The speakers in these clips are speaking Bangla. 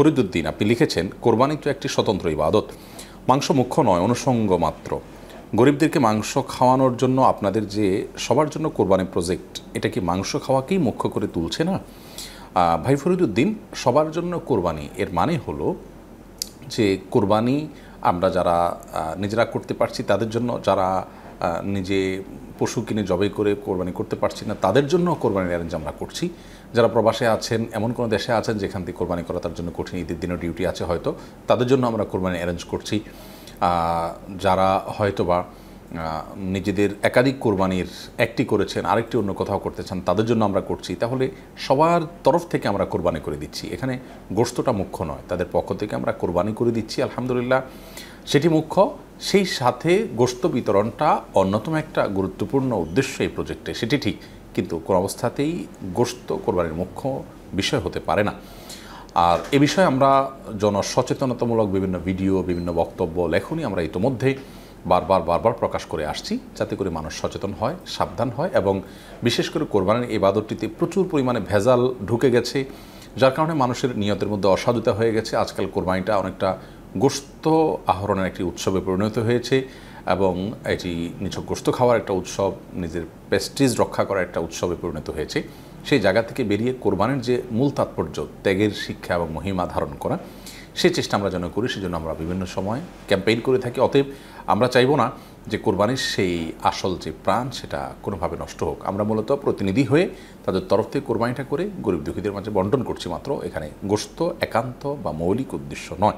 ফরিদুদ্দিন আপনি লিখেছেন কোরবানি তো একটি স্বতন্ত্র ইবাদত মাংস মুখ্য নয় অনুষঙ্গ মাত্র গরিবদেরকে মাংস খাওয়ানোর জন্য আপনাদের যে সবার জন্য কোরবানি প্রজেক্ট এটা কি মাংস খাওয়াকেই মুখ্য করে তুলছে না ভাই ফরিদুদ্দিন সবার জন্য কোরবানি এর মানে হলো যে কোরবানি আমরা যারা নিজেরা করতে পারছি তাদের জন্য যারা নিজে পশু কিনে জবাই করে কোরবানি করতে পারছি না তাদের জন্য কোরবানির অ্যারেঞ্জ আমরা করছি যারা প্রবাসে আছেন এমন কোনো দেশে আছেন যেখান থেকে কোরবানি করা তার জন্য কঠিন ঈদের দিনও ডিউটি আছে হয়তো তাদের জন্য আমরা কোরবানি অ্যারেঞ্জ করছি যারা হয়তো বা নিজেদের একাধিক কোরবানির একটি করেছেন আরেকটি অন্য কোথাও করতে চান তাদের জন্য আমরা করছি তাহলে সবার তরফ থেকে আমরা কোরবানি করে দিচ্ছি এখানে গোস্তটা মুখ্য নয় তাদের পক্ষ থেকে আমরা কোরবানি করে দিচ্ছি আলহামদুলিল্লাহ সেটি মুখ্য সেই সাথে গোস্ত বিতরণটা অন্যতম একটা গুরুত্বপূর্ণ উদ্দেশ্য এই প্রজেক্টে সেটি ঠিক কিন্তু কোনো অবস্থাতেই গোস্ত কোরবানির মুখ্য বিষয় হতে পারে না আর এ বিষয়ে আমরা জনসচেতনতামূলক বিভিন্ন ভিডিও বিভিন্ন বক্তব্য লেখনই আমরা ইতোমধ্যে বারবার বারবার প্রকাশ করে আসছি যাতে করে মানুষ সচেতন হয় সাবধান হয় এবং বিশেষ করে কোরবানির এই বাদরটিতে প্রচুর পরিমাণে ভেজাল ঢুকে গেছে যার কারণে মানুষের নিয়তের মধ্যে অসাধুতা হয়ে গেছে আজকাল কোরবানিটা অনেকটা গোস্ত আহরণের একটি উৎসবে পরিণত হয়েছে এবং এটি নিছকগ্রস্ত গোস্ত খাওয়ার একটা উৎসব নিজের প্রেস্টিজ রক্ষা করার একটা উৎসবে পরিণত হয়েছে সেই জায়গা থেকে বেরিয়ে কোরবানের যে মূল তাৎপর্য ত্যাগের শিক্ষা এবং মহিমা ধারণ করা সে চেষ্টা আমরা যেন করি সেজন্য আমরা বিভিন্ন সময় ক্যাম্পেইন করে থাকি অতএব আমরা চাইব না যে কোরবানির সেই আসল যে প্রাণ সেটা কোনোভাবে নষ্ট হোক আমরা মূলত প্রতিনিধি হয়ে তাদের তরফ থেকে কোরবানিটা করে গরিব দুঃখীদের মাঝে বন্টন করছি মাত্র এখানে গোস্ত একান্ত বা মৌলিক উদ্দেশ্য নয়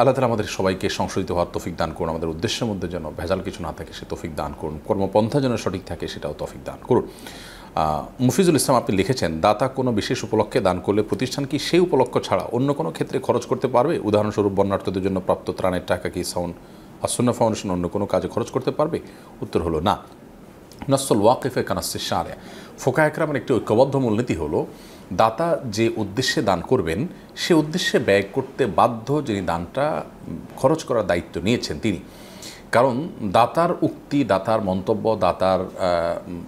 আল্লাহ তালা আমাদের সবাইকে সংশোধিত হওয়ার তফিক দান করুন আমাদের উদ্দেশ্যের মধ্যে যেন ভেজাল কিছু না থাকে সে তফিক দান করুন কর্মপন্থা যেন সঠিক থাকে সেটাও তফিক দান করুন মুফিজুল ইসলাম আপনি লিখেছেন দাতা কোনো বিশেষ উপলক্ষে দান করলে প্রতিষ্ঠান কি সেই উপলক্ষ ছাড়া অন্য কোনো ক্ষেত্রে খরচ করতে পারবে উদাহরণস্বরূপ বন্যার্থদের জন্য প্রাপ্ত ত্রাণের টাকা কি সাউন্ড আসন্ন ফাউন্ডেশন অন্য কোনো কাজে খরচ করতে পারবে উত্তর হলো না নসল ওয়াকিফে কানাসি সারে ফোকা একরামের একটি ঐক্যবদ্ধ মূলনীতি হলো দাতা যে উদ্দেশ্যে দান করবেন সে উদ্দেশ্যে ব্যয় করতে বাধ্য যিনি দানটা খরচ করার দায়িত্ব নিয়েছেন তিনি কারণ দাতার উক্তি দাতার মন্তব্য দাতার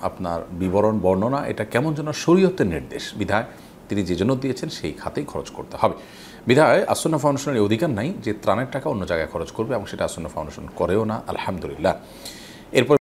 আপনার বিবরণ বর্ণনা এটা কেমন যেন শরীয়তের নির্দেশ বিধায় তিনি যে জন্য দিয়েছেন সেই খাতেই খরচ করতে হবে বিধায় আসন্ন ফাউন্ডেশনের অধিকার নাই যে ত্রাণের টাকা অন্য জায়গায় খরচ করবে এবং সেটা আসন্ন ফাউন্ডেশন করেও না আলহামদুলিল্লাহ এরপর